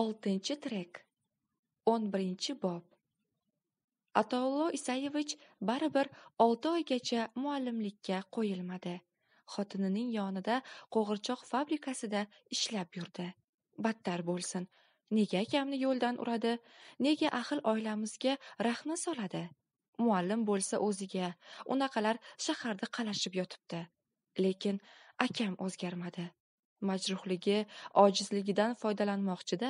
oltinchi trek o'n birinchi bob Atollo isayevich baribir olti oygacha muallimlikka qo'yilmadi xotinining yonida qo'g'irchoq fabrikasida ishlab yurdi battar bo'lsin nega akamni yo'ldan uradi nega ahil oilamizga rahna soladi muallim bo'lsa o'ziga unaqalar shaharda qalashib yotibdi lekin akam o'zgarmadi Majruhligi, ojizligidan foydalanmoqchida.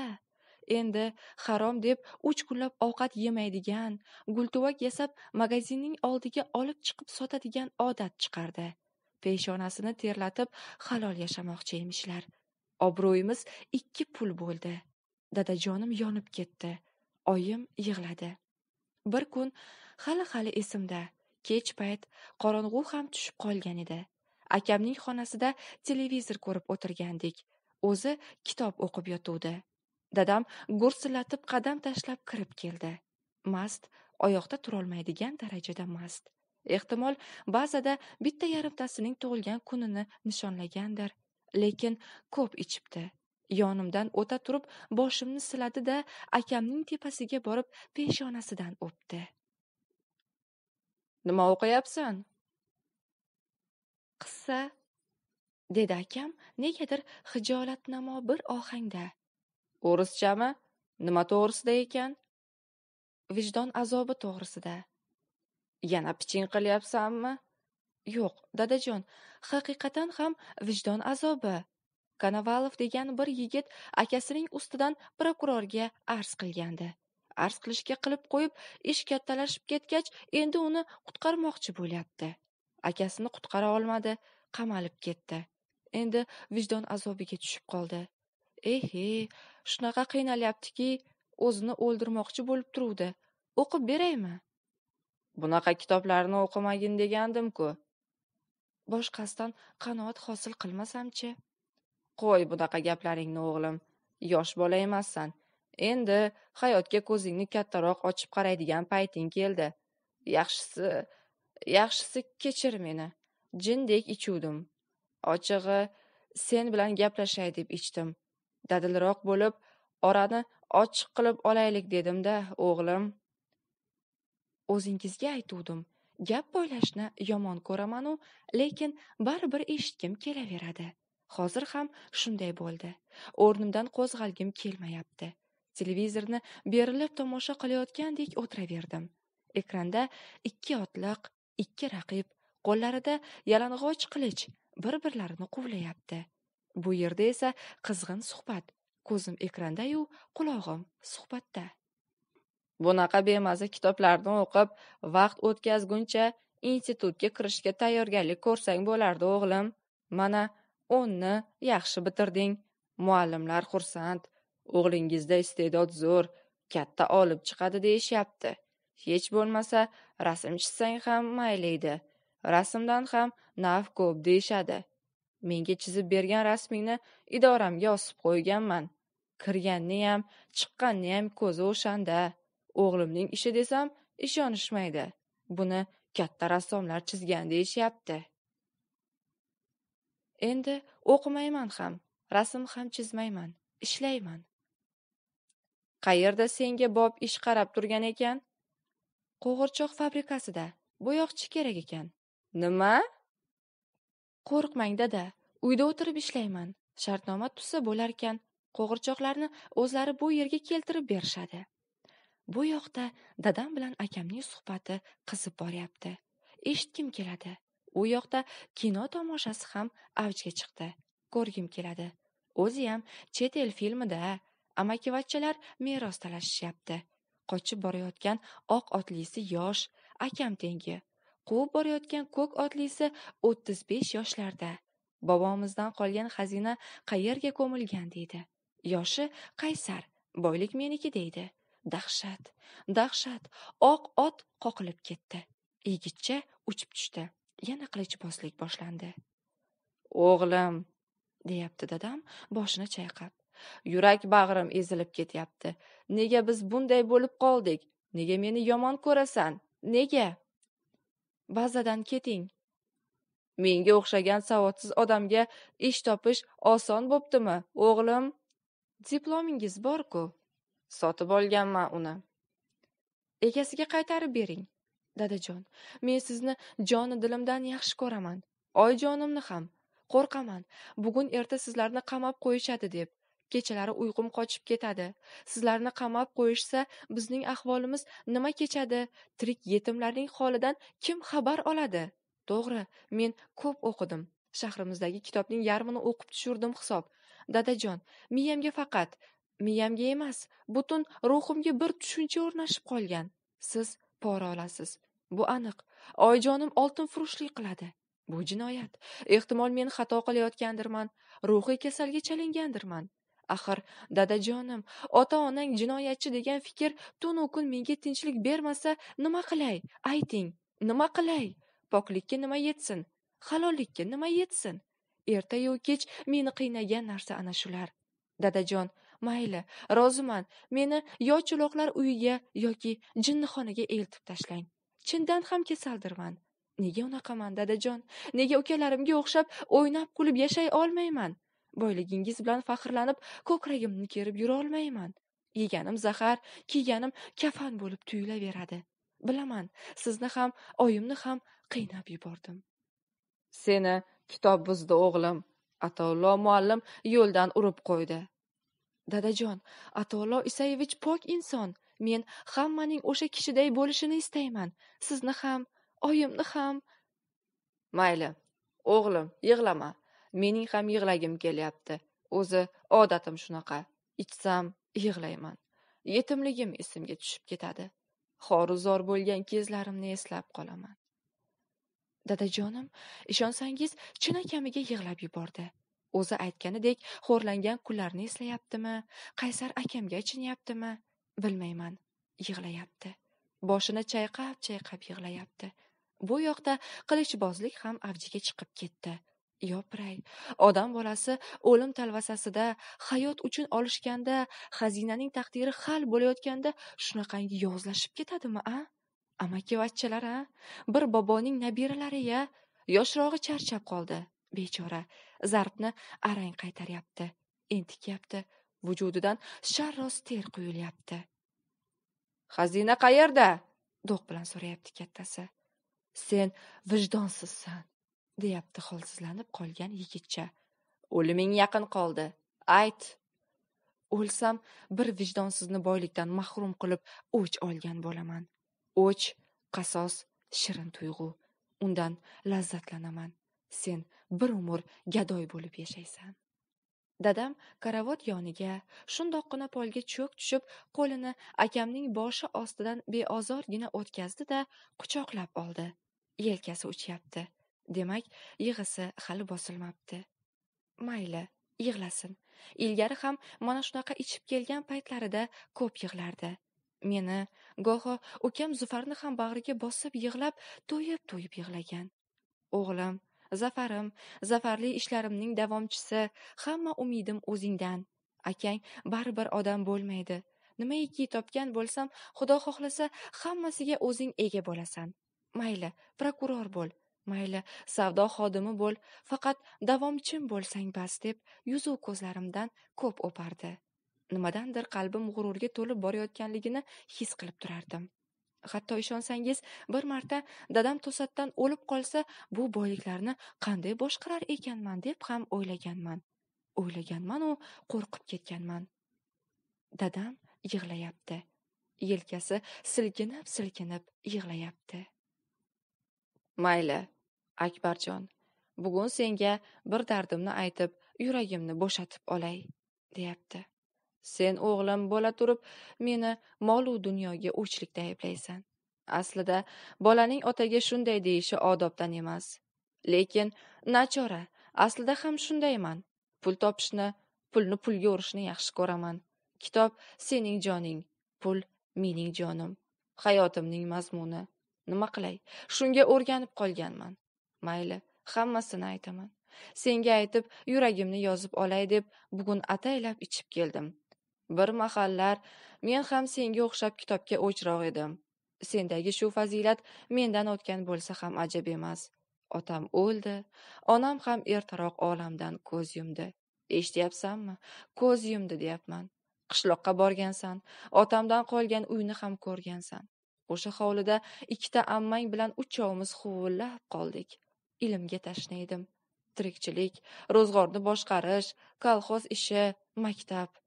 Endi harom deb 3 kunlab ovqat yemaydigan, gultuvak yasab magazinning oldiga olib chiqib sotadigan odat chiqardi. Peshonasini terlatib halol yashamoqchi emishlar. Obro'yimiz ikki pul bo'ldi. Dadajonim yonib ketdi. Oyim yig'ladi. Bir kun hali-hali esimda, kech payt qorong'u ham tushib qolgan edi. akamning xonasida televizor ko'rib o'tirgandik o'zi kitob o'qib yotuvdi dadam gursillatib qadam tashlab kirib keldi mast oyoqda turolmaydigan darajada mast ehtimol ba'zada bitta yarimtasining tug'ilgan kunini nishonlagandir lekin ko'p ichibdi yonimdan o'ta turib boshimni siladi da akamning tepasiga borib peshonasidan o'pdi nima o'qiyapsan qissa dedi akam negadir xijolatnamo bir ohangda o'rischami nima to'g'risida ekan vijdon azobi to'g'risida yana piching qilyapsanmi yo'q dadajon haqiqatan ham vijdon azobi konovalov degan bir yigit akasining ustidan prokurorga arz qilgandi arz qilishga qilib qo'yib ish kattalashib ketgach endi uni qutqarmoqchi bo'lyapti akasini qutqara olmadi qamalib ketdi endi vijdon azobiga tushib qoldi ehe shunaqa qiynalyaptiki o'zini o'ldirmoqchi bo'lib turuvdi o'qib beraymi bunaqa kitoblarni o'qimagin degandim ku boshqasidan qanoat hosil qilmasamchi qo'y bunaqa gaplaringni o'g'lim yosh bola emassan endi hayotga ko'zingni kattaroq ochib qaraydigan payting keldi yaxshisi yaxshisi kechir meni jindek ichuvdim ochig'i sen bilan gaplashay deb ichdim dadilroq bo'lib orani ochiq qilib olaylik dedimda o'g'lim. O'zingizga aytuvdim, gap poylashni yomon ko'raman u, lekin baribir eshitgim kelaveradi. Hozir ham shunday bo'ldi. O'rnimdan qo'zg'algim kelmayapti. Televizorni berilib tomosha qilayotgandek o'tiraverdim. Ekranda ikki otliq ikki raqib qo'llarida yalang'och qilich bir birlarini quvlayapti bu yerda esa qizg'in suhbat ko'zim ekrandayu qulog'im suhbatda bunaqa bemaza kitoblarni o'qib vaqt o'tkazguncha institutga kirishga tayyorgarlik ko'rsang bo'lardi o'g'lim mana o'nni yaxshi bitirding muallimlar xursand o'g'lingizda iste'dod zo'r katta olib chiqadi deyishyapti hech bo'lmasa rasm chizsang ham mayli edi rasmdan ham nav ko'p deyishadi menga chizib bergan rasmingni idoramga osib qo'yganman kirganniyam chiqqanniyam ko'zi o'shanda o'g'limning ishi desam ishonishmaydi buni katta rassomlar chizgan deyishyapti endi o'qimayman ham rasm ham chizmayman ishlayman qayerda senga bob ish qarab turgan ekan qo'g'irchoq fabrikasida bo'yoqchi kerak ekan nima qo'rqmang dada uyda o'tirib ishlayman shartnoma tuzsa bo'larkan qo'g'irchoqlarni o'zlari bu yerga keltirib berishadi bu yoqda dadam bilan akamning suhbati qizib boryapti eshitgim keladi u yoqda kino tomoshasi ham avjga chiqdi ko'rgim keladi o'ziyam chet el filmida amakivachchalar meros talashishyapti qochib borayotgan oq otlisi yosh akam tengi quvib borayotgan ko'k otlisi o'ttiz besh yoshlarda bobomizdan qolgan xazina qayerga ko'milgan deydi yoshi qaysar boylik meniki deydi dahshat dahshat oq ot qoqilib ketdi yigitcha uchib tushdi yana qilichbozlik boshlandi o'g'lim deyapti dadam boshini chayqab Yurak bag'rim ezilib ketyapti. Nega biz bunday bo'lib qoldik? Nega meni yomon ko'rasan? Nega? Bazadan keting. Menga o'xshagan savodsiz odamga ish topish oson bo'ptimi, o'g'lim? Diplomingiz bor-ku. Sotib olganman uni. Egasiga qaytarib bering, dadajon. Men sizni joni dilimdan yaxshi ko'raman. Oy jonimni ham. Qo'rqaman. Bugun erta sizlarni qamab qo'yishadi deb. kechalari uyqum qochib ketadi sizlarni qamab qo'yishsa bizning ahvolimiz nima kechadi tirik yetimlarning holidan kim xabar oladi to'g'ri men ko'p o'qidim shahrimizdagi kitobning yarmini o'qib tushirdim hisob dadajon miyamga faqat miyamga emas butun ruhimga bir tushuncha o'rnashib qolgan siz pora olasiz bu aniq oyijonim oltinfurushlik qiladi bu jinoyat ehtimol men xato qilayotgandirman ruhiy kasalga chalingandirman axir dadajonim ota onang jinoyatchi degan fikr tunu kun menga tinchlik bermasa nima qilay ayting nima qilay poklikka nima yetsin halollikka nima yetsin ertayu kech meni qiynagan narsa ana shular dadajon mayli roziman meni yo chuloqlar uyiga yoki jinnixonaga eltib tashlang chindan ham kasaldirman nega unaqaman dadajon nega ukalarimga o'xshab o'ynab kulib yashay olmayman boyligingiz bilan faxrlanib ko'kragimni kerib yurolmayman yeganim zahar kiyganim kafan bo'lib tuyulaveradi bilaman sizni ham oyimni ham qiynab yubordim seni kitob buzdi o'g'lim atollo muallim yo'ldan urib qo'ydi dadajon atollo isayevich pok inson men hammaning o'sha kishiday bo'lishini istayman sizni ham oyimni ham mayli o'g'lim yig'lama mening ham yig'lagim kelyapti o'zi odatim shunaqa ichsam yig'layman yetimligim esimga tushib ketadi xoru zor bo'lgan kezlarimni eslab qolaman dadajonim ishonsangiz chinakamiga yig'lab yubordi o'zi aytganidek xo'rlangan kunlarni eslayaptimi qaysar akamga achinyaptimi bilmayman yig'layapti boshini chayqab chayqab yig'layapti bu yoqda qilichbozlik ham avjiga chiqib ketdi yopiray odam bolasi o'lim talvasasida hayot uchun olishganda xazinaning taqdiri hal bo'layotganda shunaqangi yovuzlashib ketadimi a amakivachchalar a bir boboning nabiralari ya yoshrog'i charchab qoldi bechora zarbni arang qaytaryapti entikyapti vujudidan sharros ter quyilyapti xazina qayerda do'q bilan so'rayapti kattasi sen vijdonsizsan deyapti holsizlanib qolgan yigitcha o'liming yaqin qoldi ayt o'lsam bir vijdonsizni boylikdan mahrum qilib o'ch olgan bo'laman o'ch qasos shirin tuyg'u undan lazzatlanaman sen bir umr gadoy bo'lib yashaysan dadam karavot yoniga shundoqqina polga cho'k tushib qo'lini akamning boshi ostidan beozorgina o'tkazdi da quchoqlab oldi yelkasi uchyapti demak yig'isi hali bosilmabdi mayli yig'lasin ilgari ham mana shunaqa ichib kelgan paytlarida ko'p yig'lardi meni goho ukam zufarni ham bag'riga bosib yig'lab to'yib to'yib yig'lagan o'g'lim zafarim zafarli ishlarimning davomchisi hamma umidim o'zingdan akang baribir odam bo'lmaydi nimaiki topgan bo'lsam xudo xohlasa hammasiga o'zing ega bo'lasan mayli prokuror bo'l mayli savdo xodimi bo'l faqat davomchim bo'lsang bas deb yuzu ko'zlarimdan ko'p o'pardi nimadandir qalbim g'ururga to'lib borayotganligini his qilib turardim hatto ishonsangiz bir marta dadam to'satdan o'lib qolsa bu boyliklarni qanday boshqarar ekanman deb ham o'ylaganman o'ylaganmanu qo'rqib ketganman dadam yig'layapti yelkasi silkinib silkinib yig'layapti mayli Akbarjon, bugun senga bir dardimni aytib, yuragimni bo'shatib olay, deyapti. Sen o'g'lim bo'la turib, meni mol va dunyoga o'chlikda ayblaysan. Aslida bolaning otaga shunday deyishi odobdan emas. Lekin nachora, aslida ham shundayman. Pul topishni, pulni pulga urishni yaxshi ko'raman. Kitob sening joning, pul mening jonim, hayotimning mazmuni. Nima qilay? Shunga o'rganib qolganman. mayli hammasini aytaman senga aytib yuragimni yozib olay deb bugun ataylab ichib keldim bir mahallar men ham senga o'xshab kitobga o'chroq edim sendagi shu fazilat mendan o'tgan bo'lsa ham ajab emas otam o'ldi onam ham ertaroq olamdan ko'z yumdi eshityapsanmi ko'z yumdi deyapman qishloqqa borgansan otamdan qolgan uyni ham ko'rgansan o'sha hovlida ikkita ammang bilan uchovimiz huvillab qoldik ilmga tashna edim tirikchilik ro'zg'orni boshqarish kolxoz ishi maktab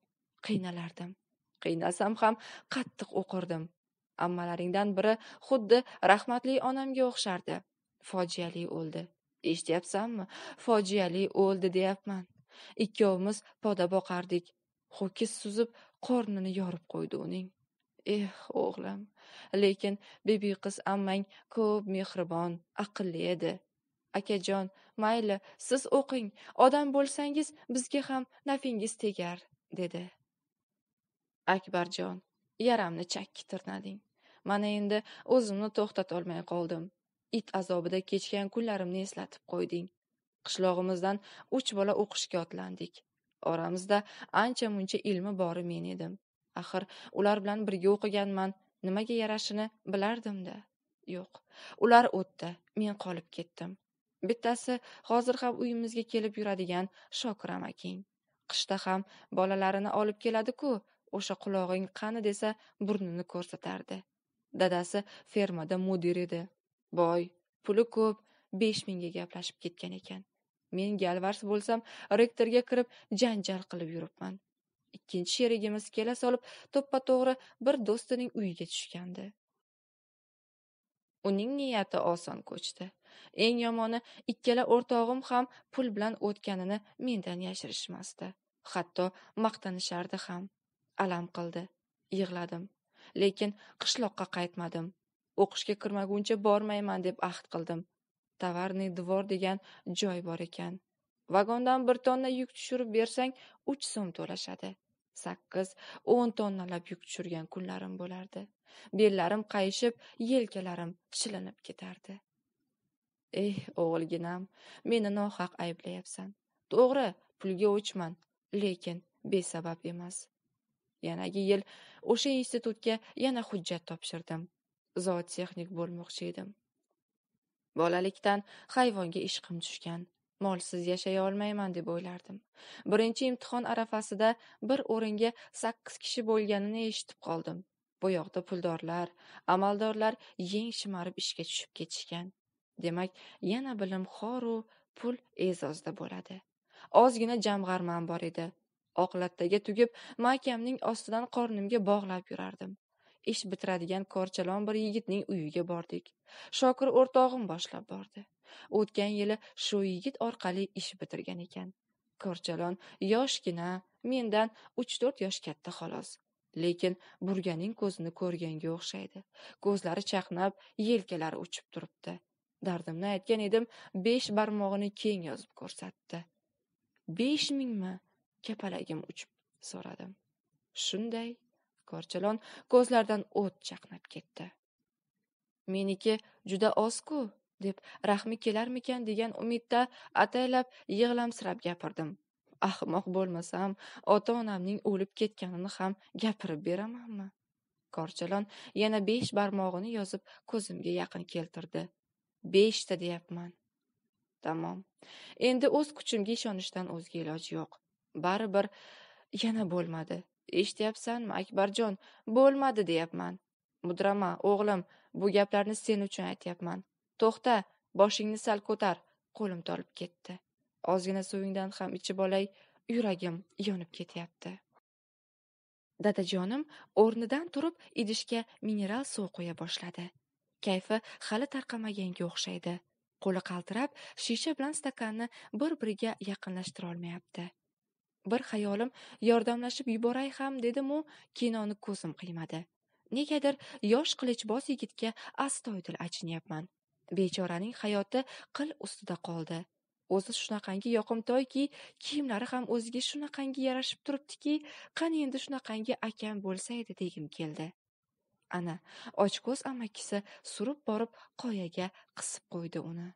qiynalardim qiynasam ham qattiq o'qirdim ammalaringdan biri xuddi rahmatli onamga o'xshardi fojiali o'ldi eshityapsanmi fojiali o'ldi deyapman ikkovimiz poda boqardik ho'kiz suzib qornini yorib qo'ydi uning eh o'g'lim lekin bebi qiz ammang ko'p mehribon aqlli edi akajon mayli siz o'qing odam bo'lsangiz bizga ham nafingiz tegar dedi akbarjon yaramni chakki tirnading mana endi o'zimni to'xtatolmay qoldim it azobida kechgan kunlarimni eslatib qo'yding qishlog'imizdan uch bola o'qishga otlandik oramizda ancha muncha ilmi bori men edim axir ular bilan birga o'qiganman nimaga yarashini bilardimda yo'q ular o'tdi men qolib ketdim Bittasi hozir ham uyimizga kelib yuradigan Shokiram aking. Qishda ham bolalarini olib keladi-ku, o'sha qulog'ing qani desa burnini ko'rsatardi. Dadasi fermada mudir edi. Boy, puli ko'p, besh mingga gaplashib ketgan ekan. Men galvars bo'lsam, rektorga kirib janjal qilib yuribman. Ikkinchi sherigimiz kela solib, to'ppa-to'g'ri bir do'stining uyiga tushgandi. uning niyati oson ko'chdi eng yomoni ikkala o'rtog'im ham pul bilan o'tganini mendan yashirishmasdi hatto maqtanishardi ham alam qildi yig'ladim lekin qishloqqa qaytmadim o'qishga kirmaguncha bormayman deb ahd qildim tovarniy dvor degan joy bor ekan vagondan bir tonna yuk tushirib bersang uch so'm to'lashadi sakkiz o'n tonnalab yuk tushirgan kunlarim bo'lardi bellarim qayishib yelkalarim chilinib ketardi eh o'g'ilginam meni nohaq ayblayapsan to'g'ri pulga o'chman lekin besabab emas yanagi yil o'sha institutga yana hujjat topshirdim zootexnik bo'lmoqchi edim bolalikdan hayvonga ishqim tushgan molsiz yashay olmayman deb o'ylardim birinchi imtihon arafasida bir o'ringa sakkiz kishi bo'lganini eshitib qoldim bu yoqda puldorlar amaldorlar yeng shimarib ishga tushib ketishgan demak yana bilim xoru pul e'zozda bo'ladi ozgina jamg'armam bor edi oqlatdagi tugib makamning ostidan qornimga bog'lab yurardim ish bitiradigan korchalon bir yigitning uyiga bordik shokir o'rtog'im boshlab bordi o'tgan yili shu yigit orqali ish bitirgan ekan korchalon yoshgina mendan uch to'rt yosh katta xolos lekin burganing ko'zini ko'rganga o'xshaydi ko'zlari chaqnab yelkalari uchib turibdi dardimni aytgan edim besh barmog'ini keng yozib ko'rsatdi besh mingmi kapalagim uchib so'radim shunday korchalon ko'zlaridan o't chaqnab ketdi meniki juda oz ku deb rahmi kelarmikan degan umidda ataylab yig'lamsirab gapirdim ahmoq bo'lmasam ota onamning o'lib ketganini ham gapirib beramanmi korchalon yana besh barmog'ini yozib ko'zimga yaqin keltirdi beshta deyapman tamom endi o'z kuchimga ishonishdan o'zga iloj yo'q baribir yana bo'lmadi eshityapsanmi akbarjon bo'lmadi deyapman mudrama o'g'lim bu gaplarni sen uchun aytyapman to'xta boshingni sal ko'tar qo'lim tolib ketdi ozgina suvingdan ham ichib olay yuragim yonib ketyapti dadajonim o'rnidan turib idishga mineral suv qo'ya boshladi kayfi hali tarqamaganga o'xshaydi qo'li qaltirab shisha bilan stakanni bir biriga yaqinlashtira olmayapti bir xayolim yordamlashib yuboray ham dedimu kinoni ko'zim qiymadi negadir yosh qilichboz yigitga astoydil achinyapman bechoraning hayoti qil ustida qoldi o'zi shunaqangi yoqimtoyki kiyimlari ham o'ziga shunaqangi yarashib turibdiki qani endi shunaqangi akam bo'lsa edi degim keldi ana ochko'z amakisi surib borib qoyaga qisib qo'ydi uni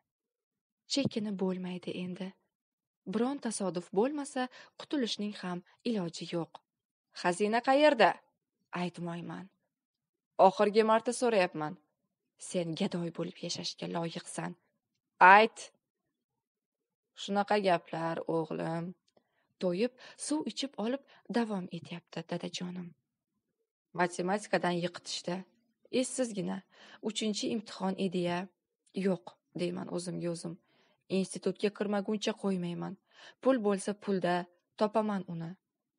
chekinib bo'lmaydi endi biron tasodif bo'lmasa qutulishning ham iloji yo'q xazina qayerda aytmayman oxirgi marta so'rayapman sen gadoy bo'lib yashashga loyiqsan ayt shunaqa gaplar o'g'lim to'yib suv ichib olib davom etyapti dadajonim matematikadan yiqitishdi essizgina uchinchi imtihon ediya yo'q deyman o'zimga o'zim Institutga kirmaguncha qo'ymayman. Pul bo'lsa pulda, topaman uni.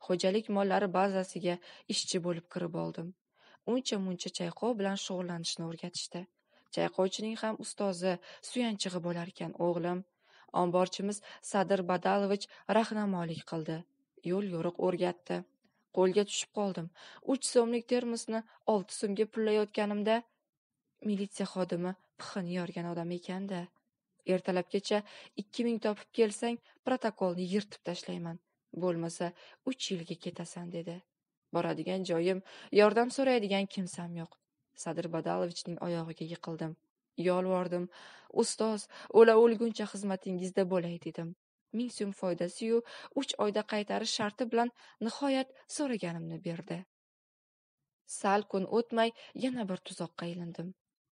Xo'jalik mollari bazasiga ishchi bo'lib kirib oldim. Uncha-muncha Chayqov bilan shug'ullanishni o'rgatishdi. Chayqovchining ham ustozi, suyanchig'i bo'larkan o'g'lim. Omborchimiz Sadir Badalovich rahnamolik qildi. Yo'l-yo'riq o'rgatdi. Qo'lga tushib qoldim. 3 so'mlik termosni 6 so'mga pullayotganimda militsiya xodimi pixini yorgan odam ekanda. ertalabgacha ikki ming topib kelsang protokolni yirtib tashlayman bo'lmasa uch yilga ketasan dedi boradigan joyim yordam so'raydigan kimsam yo'q sadir badalovichning oyog'iga yiqildim yolvordim ustoz o'la o'lguncha xizmatingizda bo'lay dedim ming so'm foydasiyu uch oyda qaytarish sharti bilan nihoyat so'raganimni berdi sal kun o'tmay yana bir tuzoqqa ilindim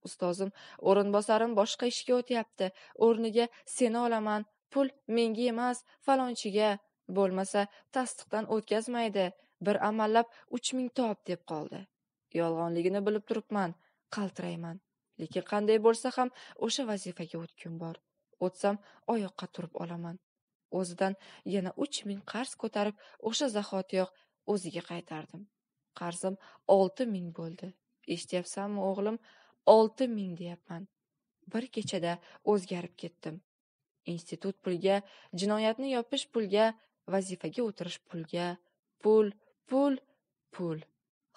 Ustozim, o'rinbosarim boshqa ishga o'tyapti. O'rniga seni olaman. Pul menga emas, falonchiga. Bo'lmasa, tasdiqdan o'tkazmaydi. Bir amallab 3000 top deb qoldi. Yolg'onligini bilib turibman, qaltirayman. Lekin qanday bo'lsa ham o'sha vazifaga o'tgim bor. O'tsam oyoqqa turib olaman. O'zidan yana 3000 qarz ko'tarib, o'sha zahotiyoq o'ziga qaytardim. Qarzim 6000 bo'ldi. Eshityapsanmi, o'g'lim? olti ming deyapman bir kechada o'zgarib ketdim institut pulga jinoyatni yopish pulga vazifaga o'tirish pulga pul pul pul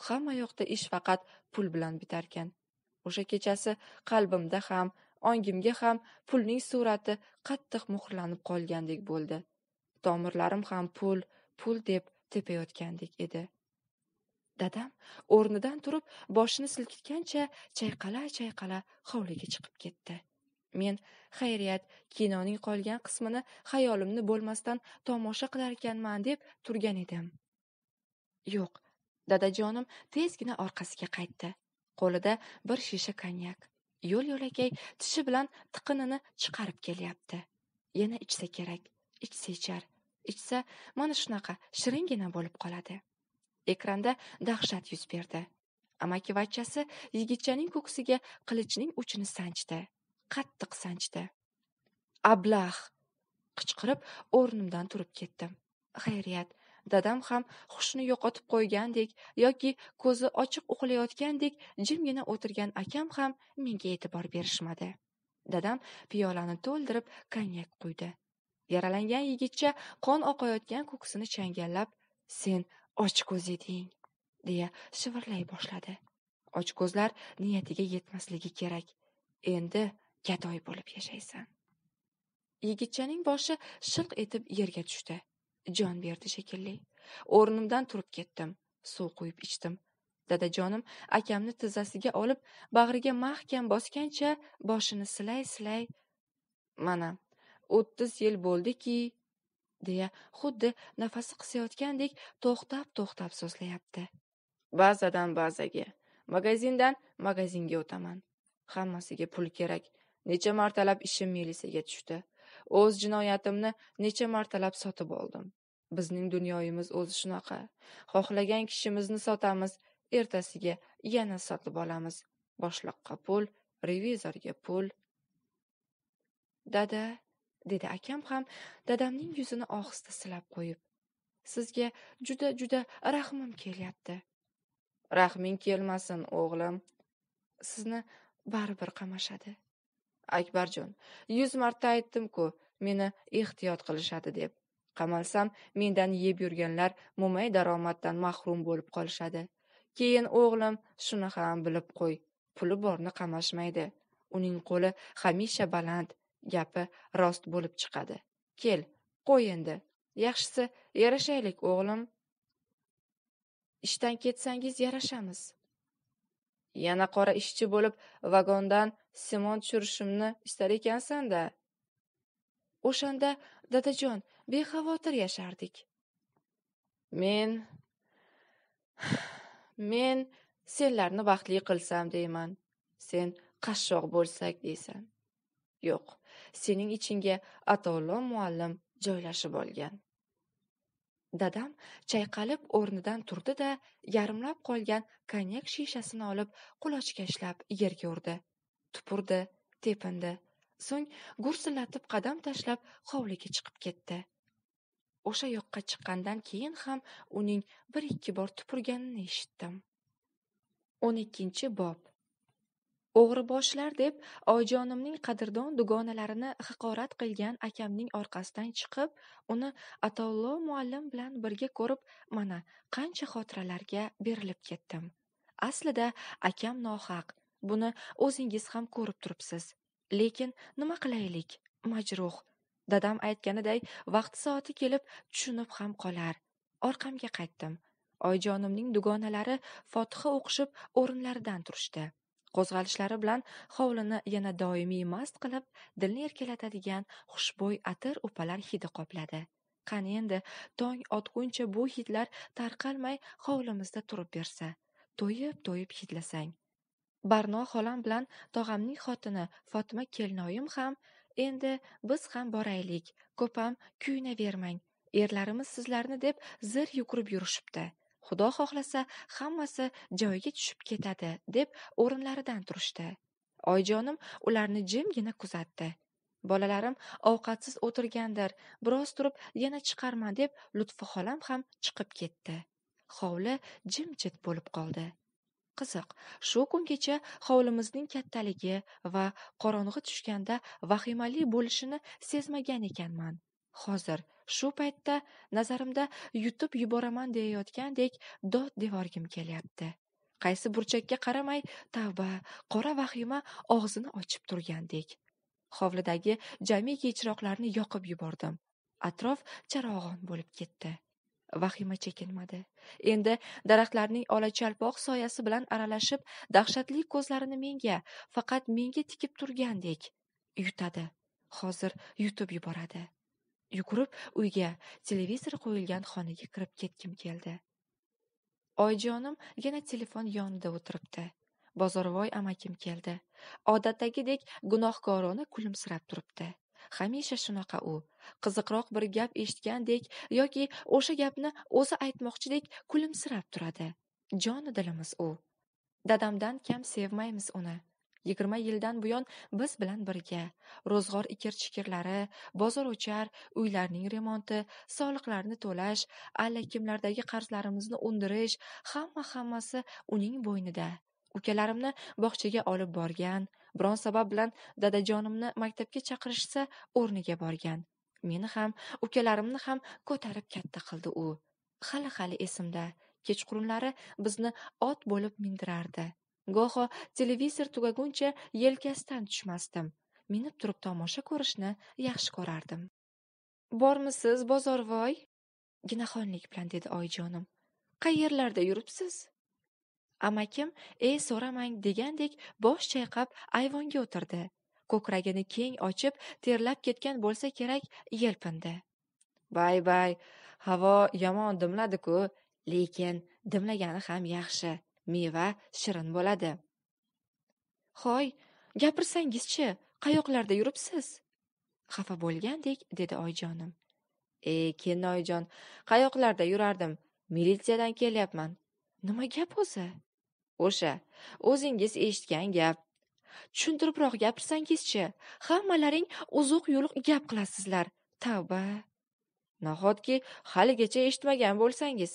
hamma yoqda ish faqat pul bilan bitarkan o'sha kechasi qalbimda ham ongimga ham pulning surati qattiq muhrlanib qolgandek bo'ldi tomirlarim ham pul pul deb tepayotgandek edi dadam o'rnidan turib boshini silkitgancha chayqala chayqala hovliga chiqib ketdi men xayriyat kinoning qolgan qismini xayolimni bo'lmasdan tomosha qilarkanman deb turgan edim yo'q dadajonim tezgina orqasiga qaytdi qo'lida bir shisha konyak yo'l yo'lakay tishi bilan tiqinini chiqarib kelyapti yana ichsa kerak ichsa ichar ichsa mana shunaqa shiringina bo'lib qoladi ekranda dahshat yuz berdi amakivachchasi yigitchaning ko'ksiga qilichning uchini sanchdi qattiq sanchdi ablah qichqirib o'rnimdan turib ketdim xayriyat dadam ham hushini yo'qotib qo'ygandek yoki ko'zi ochiq uxlayotgandek jimgina o'tirgan akam ham menga e'tibor berishmadi dadam piyolani to'ldirib konyak quydi yaralangan yigitcha qon oqayotgan ko'ksini changallab sen ochko'z eding deya shivirlay boshladi ochko'zlar niyatiga yetmasligi kerak endi gadoy bo'lib yashaysan yigitchaning boshi shilq etib yerga tushdi jon berdi shekilli o'rnimdan turib ketdim suv quyib ichdim dadajonim akamni tizzasiga olib bag'riga mahkam bosgancha boshini silay silay mana o'ttiz yil bo'ldiki deya xuddi nafasi qisayotgandek to'xtab to'xtab so'zlayapti bazadan bazaga magazindan magazinga o'taman hammasiga pul kerak necha martalab ishim milisaga tushdi o'z jinoyatimni necha martalab sotib oldim bizning dunyoyimiz o'zi shunaqa xohlagan kishimizni sotamiz ertasiga yana sotib olamiz boshliqqa pul revizorga pul dada dedi akam ham dadamning yuzini ohista silab qo'yib sizga juda juda rahmim kelyapti rahming kelmasin o'g'lim sizni baribir qamashadi akbarjon yuz marta aytdim-ku, meni ehtiyot qilishadi deb qamalsam mendan yeb yurganlar mo'may daromaddan mahrum bo'lib qolishadi keyin o'g'lim shuni ham bilib qo'y puli borni qamashmaydi uning qo'li hamisha baland gapi rost bo'lib chiqadi kel qo'y endi yaxshisi yarashaylik o'g'lim ishdan ketsangiz yarashamiz yana qora ishchi bo'lib vagondan simon tushirishimni istar ekansan da o'shanda dadajon bexavotir yashardik men men senlarni baxtli qilsam deyman sen qashshoq bo'lsak deysan yo'q sening ichingga atollo muallim joylashib olgan dadam chayqalib o'rnidan turdi da yarimlab qolgan konyak shishasini olib qulochkashlab yerga urdi tupurdi tepindi so'ng gursillatib qadam tashlab hovliga chiqib ketdi o'sha yoqqa chiqqandan keyin ham uning bir ikki bor tupurganini eshitdim o'n ikkinchi bob O'g'riboshlar deb oyijonimning qadrdon dugonalarini haqorat qilgan akamning orqasidan chiqib, uni atollo muallim bilan birga ko'rib, mana qancha xotiralarga berilib ketdim. Aslida akam nohaq. Buni o'zingiz ham ko'rib turibsiz. Lekin nima qilaylik? Majruh. Dadam aytganiday, vaqt soati kelib tushunib ham qolar. Orqamga qaytdim. oyijonimning dugonalari Fotiha o'qishib o'rinlaridan turishdi. qo'zg'alishlari bilan hovlini yana doimiy mast qilib dilni erkalatadigan xushbo'y atir o'palar hidi qopladi qani endi tong otguncha bu hidlar tarqalmay hovlimizda turib bersa to'yib to'yib hidlasang barno xolam bilan tog'amning xotini fotima kelinoyim ham endi biz ham boraylik ko'pam kuyunavermang erlarimiz sizlarni deb zir yugurib yurishibdi xudo xohlasa hammasi joyiga tushib ketadi deb o'rinlaridan turishdi oyijonim ularni jimgina kuzatdi bolalarim ovqatsiz o'tirgandir biroz turib yana chiqarman deb lutfi xolam ham chiqib ketdi hovli jimjit bo'lib qoldi qiziq shu kungacha hovlimizning kattaligi va qorong'i tushganda vahimali bo'lishini sezmagan ekanman Hozir, shu paytda nazarimda yutib yuboraman deyayotgandek dod devorgim kelyapti. Qaysi burchakka qaramay, tavba, qora vahima og'zini ochib turgandek. Hovlidagi jamiki chiroqlarni yoqib yubordim. Atrof charog'on bo'lib ketdi. Vahima chekinmadi. Endi daraxtlarning olachalpoq soyasi bilan aralashib, dahshatli ko'zlarini menga, faqat menga tikib turgandek yutadi. Hozir yutib yuboradi. yugurib uyga televizor qo'yilgan xonaga kirib ketgim keldi oyijonim yana telefon yonida o'tiribdi bozorvoy amakim keldi odatdagidek gunohkorona kulimsirab turibdi hamisha shunaqa u qiziqroq bir gap eshitgandek yoki o'sha gapni o'zi aytmoqchidek kulimsirab turadi jonu dilimiz u dadamdan kam sevmaymiz uni yigirma yildan buyon biz bilan birga ro'zg'or ikir chikirlari bozor o'char uylarning remonti soliqlarni to'lash allakimlardagi qarzlarimizni undirish hamma hammasi uning bo'ynida ukalarimni bog'chaga olib borgan biron sabab bilan dadajonimni maktabga chaqirishsa o'rniga borgan meni ham ukalarimni ham ko'tarib katta qildi u hali hali esimda kechqurunlari bizni ot bo'lib mindirardi goho televizor tugaguncha yelkasidan tushmasdim minib turib tomosha ko'rishni yaxshi ko'rardim bormisiz bozorvoy ginaxonlik bilan dedi oyijonim qayerlarda yuribsiz amakim ey so'ramang degandek bosh chayqab ayvonga o'tirdi ko'kragini keng ochib terlab ketgan bo'lsa kerak yelpindi bay bay havo yomon dimladi ku lekin dimlagani ham yaxshi meva shirin bo'ladi hoy gapirsangizchi qayoqlarda yuribsiz xafa bo'lgandek dedi oyjonim e kelin oyjon qayoqlarda yurardim militsiyadan kelyapman nima gap o'zi o'sha o'zingiz eshitgan gap tushuntiribroq gapirsangizchi hammalaring uzuq yuluq gap qilasizlar tavba nahotki haligacha eshitmagan bo'lsangiz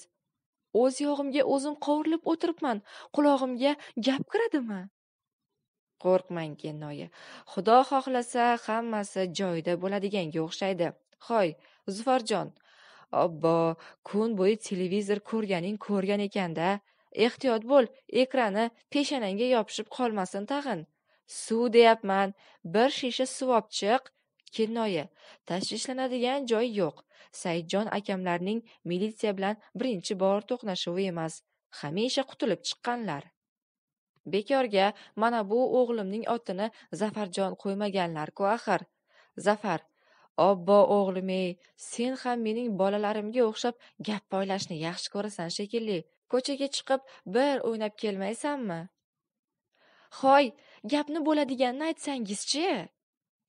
O'z yog'imga o'zim qovurilib o'tiribman. Qulog'imga gap kiradimi? Qo'rqmang, kennoyi. Xudo xohlasa, hammasi joyida bo'ladiganga o'xshaydi. Hoy, Zufarjon, obbo, kun bo'yi televizor ko'rganing ko'rgan ekanda. Ehtiyot bo'l, ekrani peshanangga yopishib qolmasin tag'in. Suv deyapman, bir shisha suv olib chiq, kelinoyi. Tashvishlanadigan joyi yo'q. Saidjon akamlarning militsiya bilan birinchi bor to'qnashuvi emas. Hamisha qutulib chiqqanlar. Bekorga mana bu o'g'limning otini Zafarjon qo'ymaganlar-ku axir. Zafar, obbo o'g'lim ey, sen ham mening bolalarimga o'xshab gap poylashni yaxshi ko'rasan shekilli. Ko'chaga chiqib bir o'ynab kelmaysanmi? Hoy, gapni bo'ladiganini aytsangizchi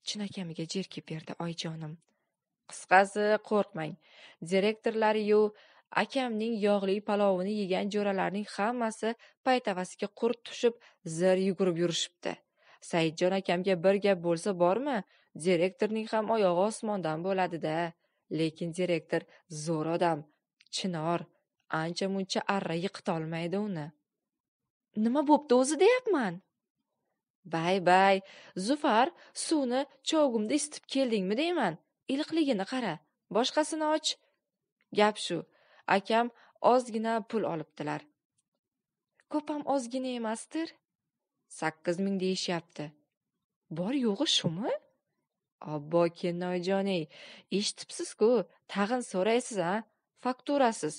chinakamiga jerkib berdi oyijonim qisqasi qo'rqmang direktorlariyu akamning yog'li palovini yegan jo'ralarning hammasi paytavasiga qurt tushib zir yugurib yurishibdi saidjon akamga bir gap bo'lsa bormi direktorning ham oyog'i osmondan bo'ladida lekin direktor zo'r odam chinor ancha muncha arra yiqitolmaydi uni nima bo'pti o'zi deyapman bay bay zufar suvni cho'g'imda isitib keldingmi deyman iliqligini qara boshqasini och gap shu akam ozgina pul olibdilar ko'p ham ozgina emasdir sakkiz ming deyishyapti bor yo'g'i shumi obbo kennoyjoney eshitibsiz-ku, tag'in so'raysiz a fakturasiz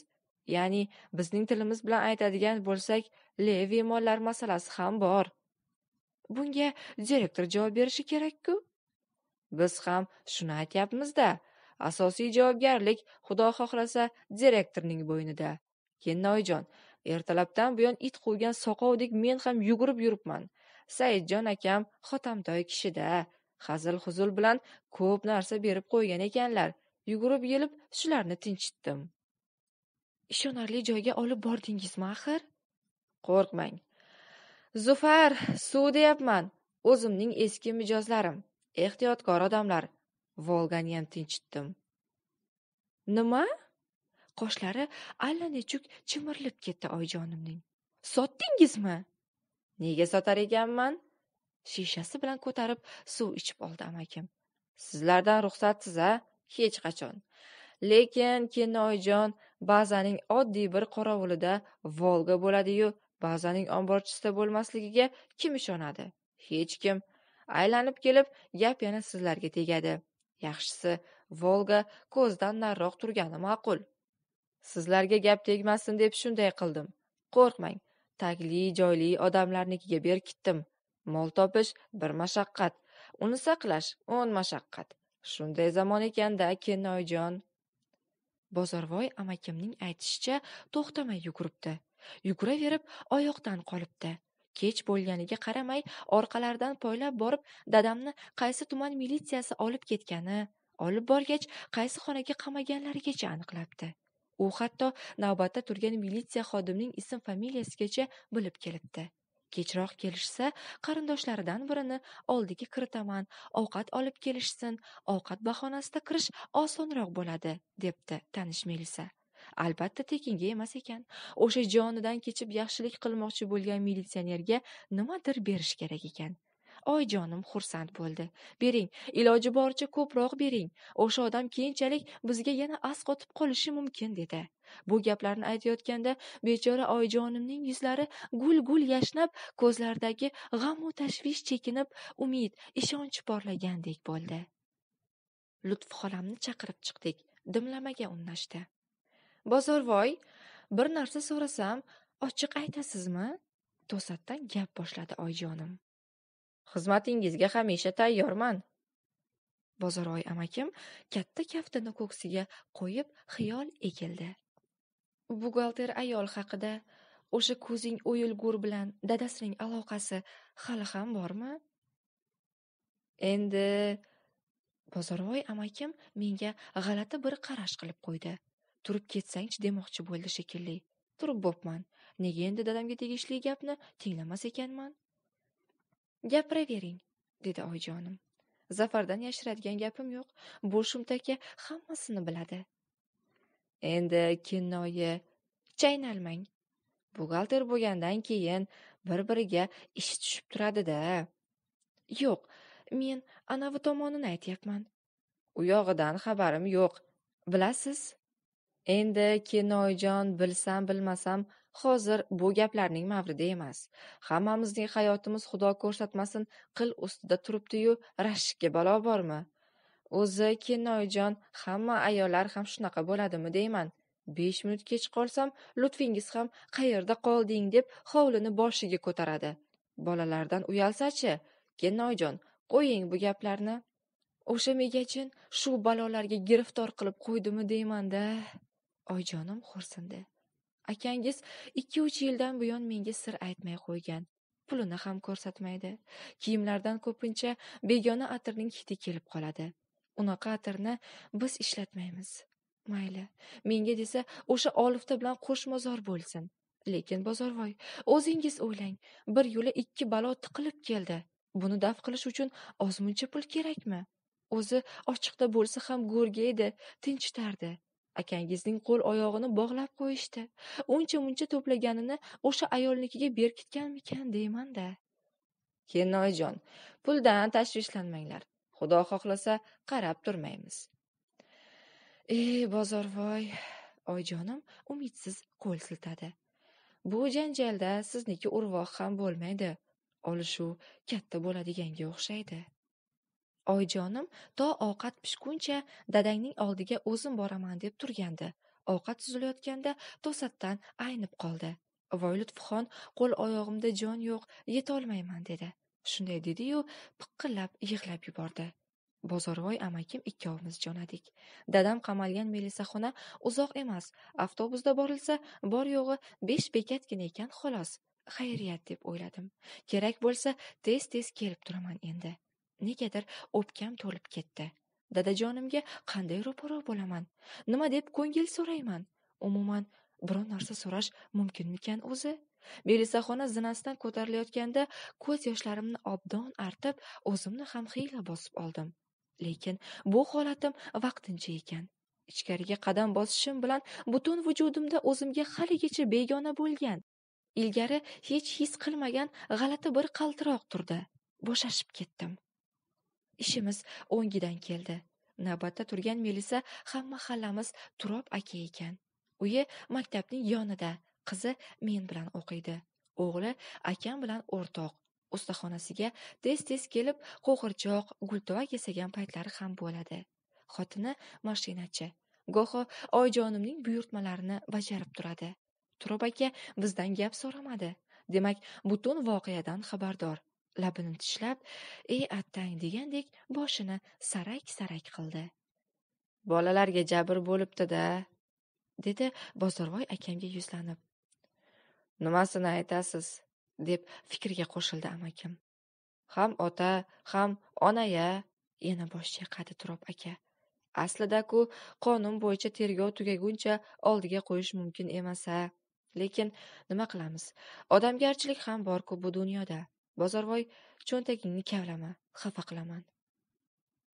ya'ni bizning tilimiz bilan aytadigan bo'lsak lev mollar masalasi ham bor Bunga direktor javob berishi kerak-ku. Biz ham shuni aytyapmiz-da. Asosiy javobgarlik xudo xohlasa direktorning bo'ynida. Kennoyjon, ertalabdan buyon it qo'ygan soqovdek men ham yugurib yuribman. Saidjon akam xotamtoy kishida hazil-huzul bilan ko'p narsa berib qo'ygan ekanlar. Yugurib yelib shularni tinchitdim. Ishonarli joyga olib bordingizmi axir? Qo'rqmang, Zufar, suv deyapman. O'zimning eski mijozlarim, ehtiyotkor odamlar. Volganiyam tinchitdim. Nima? Qoshlari allanechuk chimirilib ketdi oyjonimning. Sotdingizmi? Nega sotar ekanman? Shishasi bilan ko'tarib suv ichib oldi amakim. Sizlardan ruxsatsiz a? Hech qachon. Lekin kinoyjon bazaning oddiy bir qorovulida Volga bo'ladi-yu, Bazaning omborchisida bo'lmasligiga kim ishonadi? Hech kim. Aylanib kelib, gap yana sizlarga tegadi. Yaxshisi, Volga ko'zdan narroq turgani ma'qul. Sizlarga gap tegmasin deb shunday qildim. Qo'rqmang, tagli joyli odamlarnikiga berkitdim. Mol topish bir mashaqqat, uni saqlash o'n mashaqqat. Shunday zamon ekanda, kinoyjon. Bozorvoy amakimning aytishicha, to'xtamay yuguribdi. yuguraverib oyoqdan qolibdi kech bo'lganiga qaramay orqalaridan poylab borib dadamni qaysi tuman militsiyasi olib ketgani olib borgach qaysi xonaga qamaganlarigacha aniqlabdi u hatto navbatda turgan militsiya xodimining ism familiyasigacha bilib kelibdi kechroq kelishsa qarindoshlaridan birini oldiga kiritaman ovqat olib kelishsin ovqat bahonasida kirish osonroq bo'ladi debdi tanish melisa albatta tekinga emas ekan o'sha jonidan kechib yaxshilik qilmoqchi bo'lgan militsionerga nimadir berish kerak ekan jonim xursand bo'ldi bering iloji boricha ko'proq bering o'sha odam keyinchalik bizga yana asqotib qolishi mumkin dedi bu gaplarni aytayotganda bechora oyijonimning yuzlari gul gul yashnab ko'zlaridagi g'amu tashvish chekinib umid ishonch porlagandek bo'ldi lutfi xolamni chaqirib chiqdik dimlamaga unnashdi bozorvoy bir narsa so'rasam ochiq aytasizmi to'satdan gap boshladi oyijonim xizmatingizga hamisha tayyorman bozorvoy amakim katta kaftini ko'ksiga qo'yib xiyol egildi buxgalter ayol haqida o'sha ko'zing o'yilgur bilan dadasining aloqasi hali ham bormi endi bozorvoy amakim menga g'alati bir qarash qilib qo'ydi turib ketsangchi demoqchi bo'ldi shekilli turib bo'pman nega endi dadamga tegishli gapni tinglamas ekanman gapiravering dedi oyijonim zafardan yashiradigan gapim yo'q bu shumtaka hammasini biladi endi kennoyi chaynalmang buxgalter bo'lgandan keyin bir biriga ishi tushib turadi da yo'q men anavi tomonini aytyapman u yog'idan xabarim yo'q bilasiz Endi Kenoyjon, bilsam-bilmasam, hozir bu gaplarning mavridi emas. Hammamizning hayotimiz xudo ko'rsatmasin qil ustida turibdi-yu, rashkka balo bormi? O'zi Kenoyjon, hamma ayollar ham shunaqa bo'ladimi deyman. 5 minut kech qolsam, Lutfingiz ham qayerda qolding deb hovlini boshiga ko'taradi. Bolalardan uyalsa-chi? Kenoyjon, qo'ying bu gaplarni. O'sha megachin shu balolarga giriftor qilib qo'ydimi deyman-da. oyjonim xo'rsindi akangiz ikki uch yildan buyon menga sir aytmay qo'ygan pulini ham ko'rsatmaydi kiyimlardan ko'pincha begona atirning hidi kelib qoladi unaqa atirni biz ishlatmaymiz mayli menga desa o'sha olifta bilan qo'shmozor bo'lsin lekin bozorvoy o'zingiz o'ylang bir yo'la ikki balo tiqilib keldi buni daf qilish uchun ozmuncha pul kerakmi o'zi ochiqda bo'lsa ham go'rga edi tinchitardi akangizning qo'l oyog'ini bog'lab qo'yishdi uncha muncha to'plaganini o'sha ayolnikiga berkitganmikan deymanda kennoyjon puldan tashvishlanmanglar xudo xohlasa qarab turmaymiz e bozorvoy oyjonim umidsiz qo'l siltadi bu janjalda sizniki urvoq ham bo'lmaydi olishuv katta bo'ladiganga o'xshaydi Oyijonim to ovqat pishguncha dadangning oldiga o'zim boraman deb turgandi. Ovqat suzilayotganda to'satdan aynib qoldi. Voy Lutfixon, qo'l-oyog'imda jon yo'q, yetolmayman dedi. Shunday dedi-yu, piqillab yig'lab yubordi. Bozorvoy amakim ikkovimiz jonadik. Dadam qamalgan melisaxona uzoq emas. Avtobusda borilsa, bor yo'g'i 5 bekatgina ekan xolos. Xayriyat deb o'yladim. Kerak bo'lsa, tez-tez kelib turaman endi. negadir o'pkam to'lib ketdi dadajonimga qanday ro'paro bo'laman nima deb ko'ngil so'rayman umuman biron narsa so'rash mumkinmikan o'zi melisaxona zinasidan ko'tarilayotganda ko'z yoshlarimni obdon artib o'zimni ham xiyla bosib oldim lekin bu holatim vaqtincha ekan ichkariga qadam bosishim bilan butun vujudimda o'zimga haligacha begona bo'lgan ilgari hech his qilmagan g'alati bir qaltiroq turdi bo'shashib ketdim ishimiz o'ngidan keldi navbatda turgan melisa ham mahallamiz turob aka ekan uyi maktabning yonida qizi men bilan o'qiydi o'g'li akam bilan o'rtoq ustaxonasiga tez tez kelib qo'g'irchoq gultova yasagan paytlari ham bo'ladi xotini mashinachi goho oyijonimning buyurtmalarini bajarib turadi turob aka bizdan gap so'ramadi demak butun voqeadan xabardor labini tishlab ey attang degandek boshini sarak sarak qildi bolalarga jabr bo'libdi da dedi bozorvoy akamga yuzlanib nimasini aytasiz deb fikrga qo'shildi amakim ham ota ham onaya yana bosh chayqadi turob aka aslida ku qonun bo'yicha tergov tugaguncha oldiga qo'yish mumkin emas a lekin nima qilamiz odamgarchilik ham borku bu dunyoda Bozorvoy, cho'ntagingni kavlama, xafa qilaman.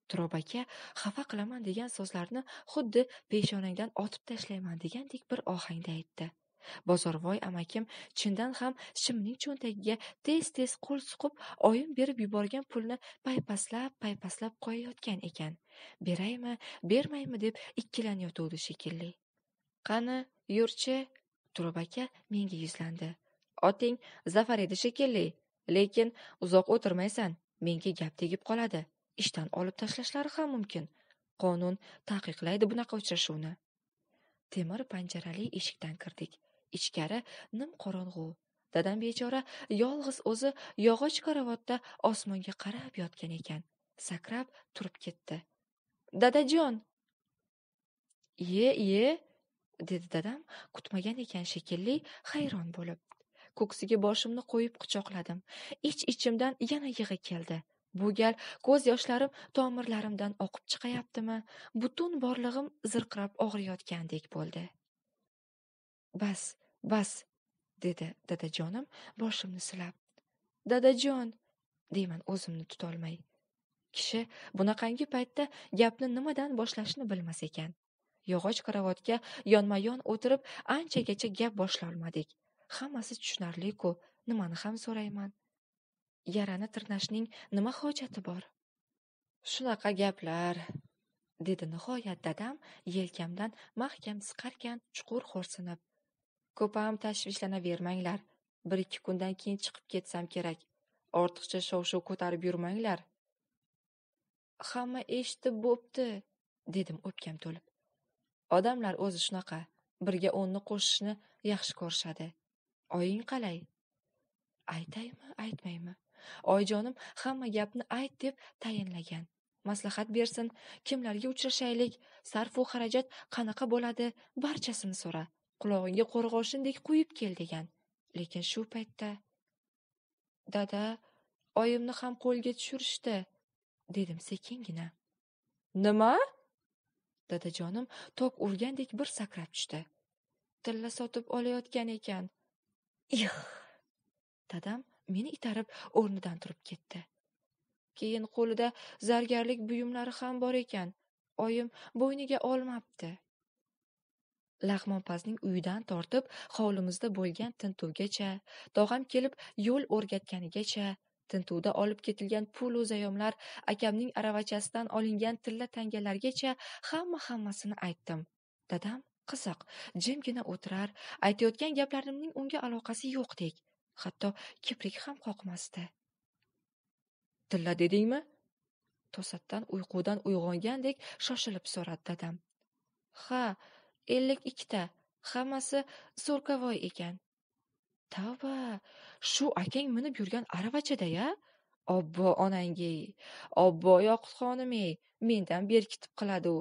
Turob aka xafa qilaman degan so'zlarni xuddi peshonangdan otib tashlayman degandek bir ohangda aytdi. Bozorvoy amakim chindan ham shimning cho'ntagiga tez-tez qo'l suqib, oyim berib yuborgan pulni paypaslab-paypaslab qo'yayotgan ekan. Beraymi, bermaymi deb ikkilanayotgandi shekilli. Qani, yurchi, turob aka menga yuzlandi. Oting Zafar edi shekilli, Lekin uzoq o'tirmaysan, menga gap tegib qoladi. Ishdan olib tashlashlari ham mumkin. Qonun taqiqlaydi bunaqa uchrashuvni. Temir panjarali eshikdan kirdik. Ichkari nim qorong'u. Dadam bechora yolg'iz o'zi yog'och karavotda osmonga qarab yotgan ekan. Sakrab turib ketdi. Dadajon! ye ye dedi dadam kutmagan ekan shekilli, hayron bo'lib. ko'ksiga boshimni qo'yib quchoqladim ich-ichimdan yana yig'i keldi bu gal ko'z yoshlarim tomirlarimdan oqib chiqayaptimi butun borlig'im zirqirab og'riyotgandek bo'ldi bas bas dedi dadajonim boshimni silab dadajon deyman o'zimni tutolmay kishi bunaqangi paytda gapni nimadan boshlashni bilmas ekan yog'och karavotga yonma yon o'tirib anchagacha gap boshlolmadik Hammasi tushunarli-ku, nimani ham so'rayman? Yarani tirnashning nima hojati bor? Shunaqa gaplar, dedi nihoyat dadam yelkamdan mahkam siqarkan chuqur xo'rsinib. Ko'pam tashvishlanavermanglar. Bir-ikki kundan keyin chiqib ketsam kerak. Ortiqcha shov-shuv ko'tarib yurmanglar. Hamma eshitib bo'pti, dedim o'pkam to'lib. Odamlar o'zi shunaqa, birga o'nni qo'shishni yaxshi ko'rishadi. oying qalay aytaymi aytmaymi oyijonim hamma gapni ayt deb tayinlagan maslahat bersin kimlarga uchrashaylik sarfu xarajat qanaqa bo'ladi barchasini so'ra qulog'ingga qo'rg'oshindek quyib kel degan lekin shu paytda dada oyimni ham qo'lga tushirishdi dedim sekingina nima dadajonim tok urgandek bir sakrab tushdi tilla sotib olayotgan ekan ih dadam meni itarib o'rnidan turib ketdi keyin qo'lida zargarlik buyumlari ham bor ekan oyim bo'yniga olmabdi Lahmonpazning uyidan tortib hovlimizda bo'lgan tintuvgacha tog'am kelib yo'l o'rgatganigacha tintuvda olib ketilgan pul zayomlar akamning aravachasidan olingan tilla tangalargacha hamma hammasini aytdim dadam qiziq jimgina o'tirar aytayotgan gaplarimning unga aloqasi yo'qdek hatto kiprik ham qoqmasdi tilla dedingmi to'satdan uyqudan uyg'ongandek shoshilib so'radi dadam ha ellik ikkita hammasi so'lkavoy ekan tavba shu akang minib yurgan aravachada ya obbo onangey obbo yoqutxonimey mendan berkitib qiladi u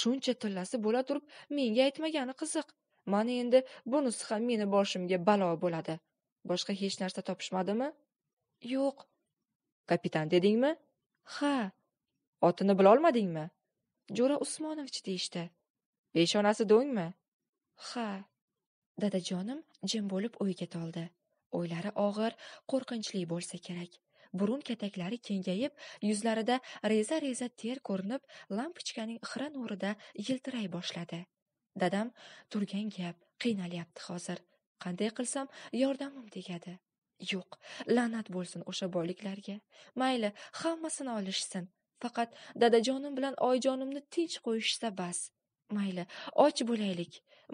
shuncha tillasi bo'la turib menga aytmagani qiziq mana endi bunisi ham meni boshimga balo bo'ladi boshqa hech narsa topishmadimi yo'q kapitan dedingmi ha otini bilolmadingmi jo'ra usmonovich deyishdi peshonasi do'ngmi ha dadajonim jim bo'lib o'yga toldi o'ylari og'ir qo'rqinchli bo'lsa kerak burun kataklari kengayib yuzlarida reza reza ter ko'rinib lampochkaning xira nurida yiltiray boshladi dadam turgan gap qiynalyapti hozir qanday qilsam yordamim tegadi yo'q la'nat bo'lsin o'sha boyliklarga mayli hammasini olishsin faqat dadajonim bilan oyijonimni tinch qo'yishsa bas mayli och bo'laylik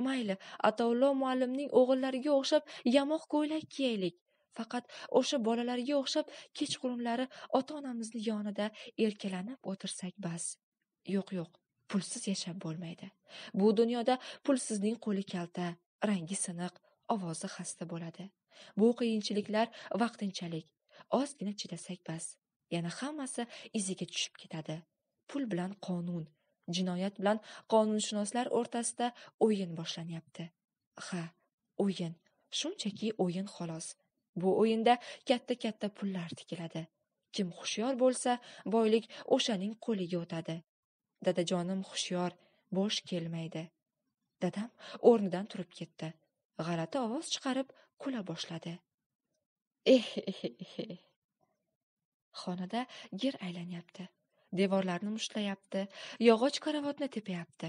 mayli atovlon muallimning o'g'illariga o'xshab yamoq ko'ylak kiyaylik faqat o'sha bolalarga o'xshab kechqurunlari ota onamizni yonida erkalanib o'tirsak bas yo'q yo'q pulsiz yashab bo'lmaydi bu dunyoda pulsizning qo'li kalta rangi siniq ovozi xasta bo'ladi bu qiyinchiliklar vaqtinchalik ozgina chidasak bas yana hammasi iziga tushib ketadi pul bilan qonun jinoyat bilan qonunshunoslar o'rtasida o'yin boshlanyapti ha o'yin shunchaki o'yin xolos bu o'yinda katta katta pullar tikiladi kim hushyor bo'lsa boylik o'shaning qo'liga o'tadi dadajonim hushyor bo'sh kelmaydi dadam o'rnidan turib ketdi g'alati ovoz chiqarib kula boshladi eh, eh, eh, eh xonada gir aylanyapti devorlarni mushtlayapti yog'och karavotni tepyapti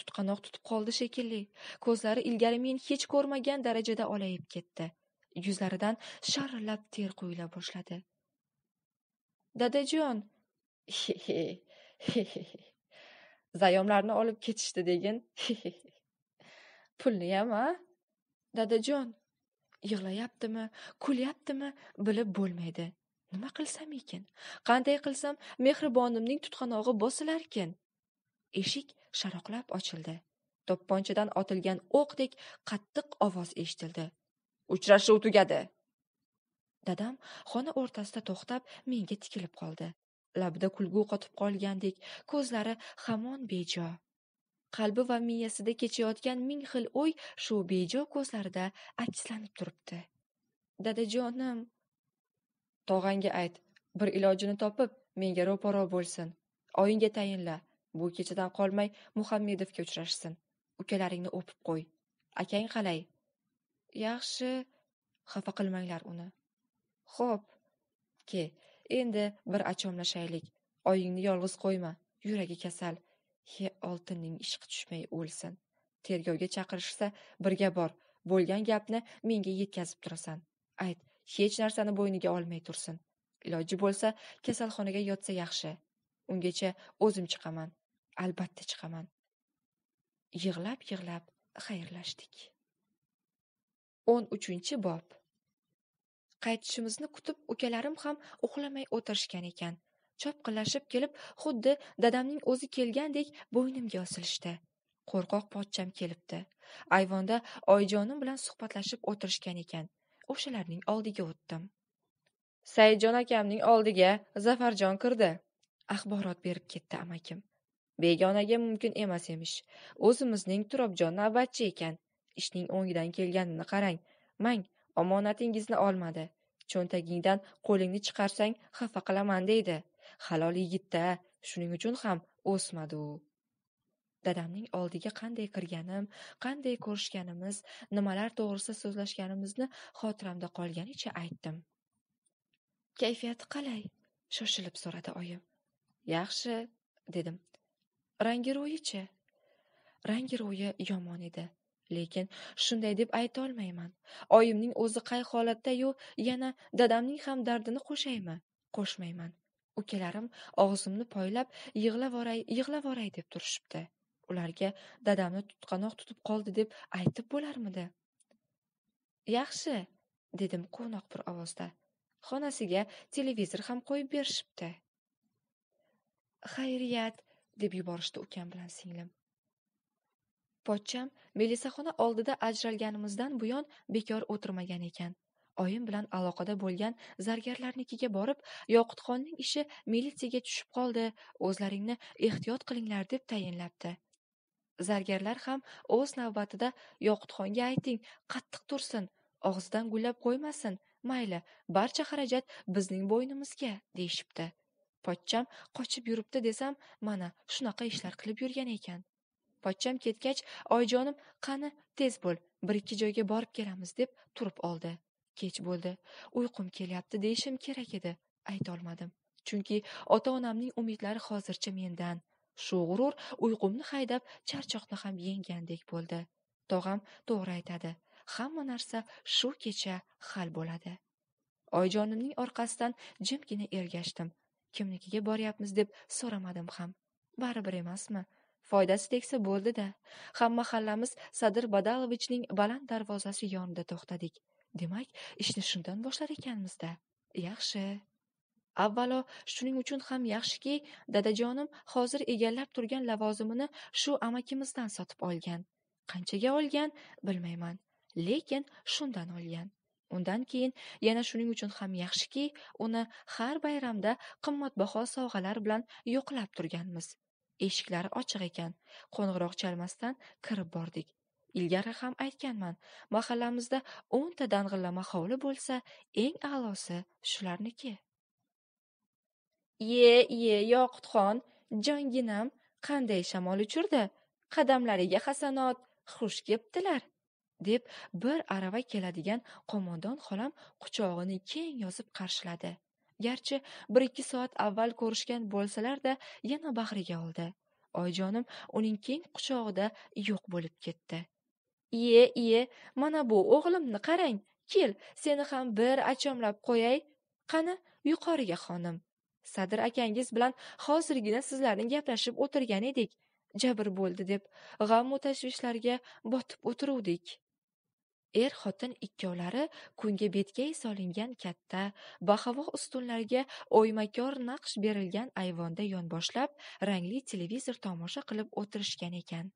tutqanoq tutib qoldi shekilli ko'zlari ilgari men hech ko'rmagan darajada olayib ketdi yuzlaridan sharillab ter quyila boshladi dadajon zayomlarni olib ketishdi degin ham a dadajon yig'layaptimi kulyaptimi bilib bo'lmaydi nima qilsam ekan qanday qilsam mehribonimning tutqanog'i ekan. eshik sharoqlab ochildi to'pponchadan otilgan o'qdek qattiq ovoz eshitildi Uchrashuv tugadi. Dadam xona o'rtasida to'xtab, menga tikilib qoldi. Labida kulgu qotib qolgandek, ko'zlari hamon bejo. Qalbi va miyasida kechayotgan ming xil o'y shu bejo ko'zlarida akslanib turibdi. Dadajonim, tog'angga ayt, bir ilojini topib, menga ro'paro bo'lsin. Oyinga tayinla. Bu kechadan qolmay Muhammedovga uchrashsin. Ukalaringni o'pib qo'y. Akang qalay? Yaxshi, xafa qilmanglar uni. Xo'p, ke, endi bir achomlashaylik. Oyingni yolg'iz qo'yma, yuragi kasal. He, oltinning ishqi tushmay o'lsin. Tergovga chaqirishsa, birga bor. Bo'lgan gapni menga yetkazib turasan. Ayt, hech narsani bo'yniga olmay tursin. Iloji bo'lsa, kasalxonaga yotsa yaxshi. Ungacha o'zim chiqaman. Albatta chiqaman. Yig'lab-yig'lab xayrlashdik. o'n uchinchi bob qaytishimizni kutib ukalarim ham uxlamay o'tirishgan ekan chopqillashib kelib xuddi dadamning o'zi kelgandek bo'ynimga osilishdi qo'rqoq pochcham kelibdi ayvonda oyijonim bilan suhbatlashib o'tirishgan ekan o'shalarning oldiga o'tdim saidjon akamning oldiga zafarjon kirdi axborot berib ketdi amakim begonaga mumkin emas emish o'zimizning turobjon navbatchi ekan ishning o'ngidan kelganini qarang. Mang, omonatingizni olmadi. Cho'ntagingdan qo'lingni chiqarsang, xafa qilaman deydi. Halol yigitda, shuning uchun ham o'smadi u. dadamning oldiga qanday kirganim qanday ko'rishganimiz nimalar to'g'risida so'zlashganimizni xotiramda qolganicha aytdim kayfiyati qalay shoshilib so'radi oyim yaxshi dedim rangi ro'yichi rangi ro'yi yomon edi lekin shunday deb aytolmayman oyimning o'zi qay holatdayu yana dadamning ham dardini qo'shaymi qo'shmayman ukalarim og'zimni poylab yig'lavoray yig'lavoray deb turishibdi ularga dadamni tutqanoq tutib qoldi deb aytib bo'larmidi yaxshi dedim quvnoq bir ovozda xonasiga televizor ham qo'yib berishibdi xayriyat deb yuborishdi ukam bilan singlim pochcham melisaxona oldida ajralganimizdan buyon bekor o'tirmagan ekan oyim bilan aloqada bo'lgan zargarlarnikiga borib yoqutxonning ishi militsiyaga tushib qoldi o'zlaringni ehtiyot qilinglar deb tayinlabdi zargarlar ham o'z navbatida yoqutxonga ayting qattiq tursin og'zidan gullab qo'ymasin mayli barcha xarajat bizning bo'ynimizga deyishibdi pochcham qochib yuribdi desam mana shunaqa ishlar qilib yurgan ekan pochcham ketgach oyijonim qani tez bo'l bir ikki joyga borib kelamiz deb turib oldi kech bo'ldi uyqum kelyapti deyishim kerak edi aytolmadim chunki ota onamning umidlari hozircha mendan shu g'urur uyqumni haydab charchoqni ham yenggandek bo'ldi tog'am to'g'ri aytadi hamma narsa shu kecha hal bo'ladi oyijonimning orqasidan jimgina ergashdim kimnikiga boryapmiz deb so'ramadim ham baribir emasmi foydasi tegsa bo'ldi-da. mahallamiz Sadir Badalovichning baland darvozasi yonida to'xtadik. Demak, ishni shundan boshlar ekanmiz-da. Yaxshi. Avvalo, shuning uchun ham yaxshiki, dadajonim hozir egallab turgan lavozimini shu amakimizdan sotib olgan. Qanchaga olgan, bilmayman, lekin shundan olgan. Undan keyin yana shuning uchun ham yaxshiki, uni har bayramda qimmatbaho sovg'alar bilan yo'qlab turganmiz. eshiklari ochiq ekan qo'ng'iroq chalmasdan kirib bordik ilgari ham aytganman mahallamizda o'nta dang'illama hovli bo'lsa eng a'losi shularniki ye ye yoqutxon jonginam qanday shamol uchurdi qadamlariga hasanot xush kepdilar deb bir arava keladigan qo'mondon xolam quchog'ini keng yozib qarshiladi garchi bir ikki soat avval ko'rishgan bo'lsalar da yana bag'riga oldi oyjonim uning keng quchog'ida yo'q bo'lib ketdi iye iye mana bu o'g'limni qarang kel seni ham bir achomlab qo'yay qani yuqoriga xonim sadir akangiz bilan hozirgina sizlarni gaplashib o'tirgan edik jabr bo'ldi deb g'amu tashvishlarga botib o'tiruvdik er xotin ikkovlari kunga betkay solingan katta bahavo ustunlarga o'ymakor naqsh berilgan ayvonda yonboshlab rangli televizor tomosha qilib o'tirishgan ekan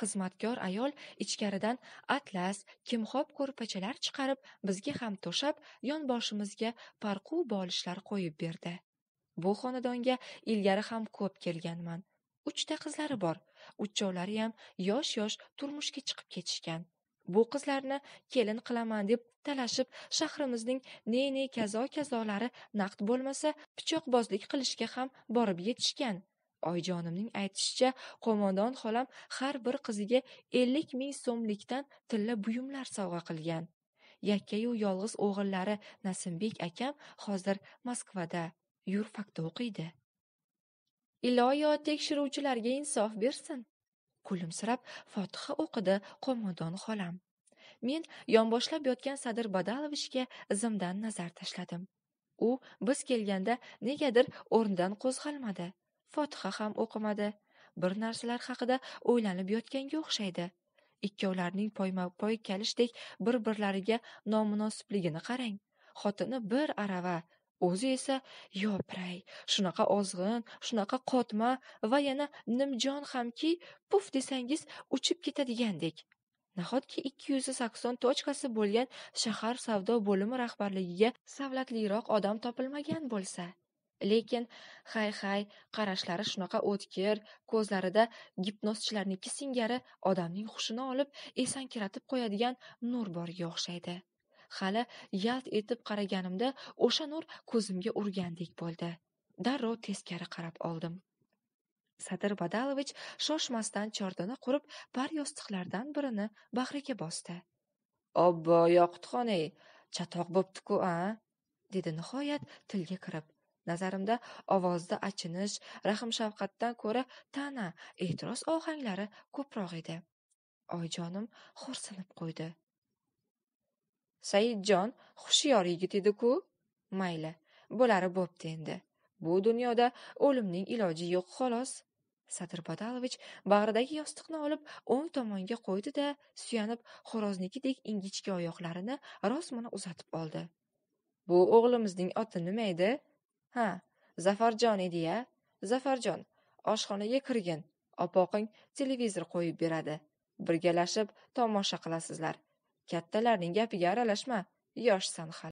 xizmatkor ayol ichkaridan atlas kimxob ko'rpachalar chiqarib bizga ham to'shab yonboshimizga parqu bolishlar qo'yib berdi bu xonadonga ilgari ham ko'p kelganman uchta qizlari bor uchovlariyam yosh yosh turmushga chiqib ketishgan bu qizlarni kelin qilaman deb talashib shahrimizning ne ne kazo kazolari naqd bo'lmasa pichoqbozlik qilishga ham borib yetishgan oyjonimning aytishicha qo'mondon xolam har bir qiziga ellik ming so'mlikdan tilla buyumlar sovg'a qilgan yakkayu yolg'iz o'g'illari nasimbek akam hozir moskvada yurfakda o'qiydi iloyo tekshiruvchilarga insof bersin kulimsirab fotiha o'qidi qo'mondon xolam men yonboshlab yotgan sadir badalovichga zimdan nazar tashladim u biz kelganda negadir o'rnidan qo'zg'almadi fotiha ham o'qimadi bir narsalar haqida o'ylanib yotganga o'xshaydi ikkovlarining poyma poy kalishdek bir birlariga nomunosibligini qarang xotini bir arava o'zi esa yopiray shunaqa ozg'in shunaqa qotma va yana nimjon hamki puf desangiz uchib ketadigandek nahotki ikki yuz sakson tochkasi bo'lgan shahar savdo bo'limi rahbarligiga savlatliroq odam topilmagan bo'lsa lekin hay hay qarashlari shunaqa o'tkir ko'zlarida gipnozchilarniki singari odamning hushini olib esankiratib qo'yadigan nur borga o'xshaydi hali yalt etib qaraganimda o'sha nur ko'zimga urgandek bo'ldi darrov teskari qarab oldim sadir badalovich shoshmasdan chordana qurib par yostiqlardan birini bag'riga bosdi obbo yoqutxon ey chatoq bo'ptiku a dedi nihoyat tilga kirib nazarimda ovozda achinish rahm shafqatdan ko'ra ta'na e'tiroz ohanglari ko'proq edi oyijonim xo'rsinib qo'ydi saidjon hushyor yigit edi-ku mayli bo'lari bo'pti endi bu dunyoda o'limning iloji yo'q xolos sadir badalovich bag'ridagi yostiqni olib o'ng tomonga qo'ydi da suyanib xo'roznikidek ingichka oyoqlarini rosmana uzatib oldi bu o'g'limizning oti nima edi ha zafarjon edi ya zafarjon oshxonaga kirgin opoqing televizor qo'yib beradi birgalashib tomosha qilasizlar kattalarning gapiga aralashma yoshsan hali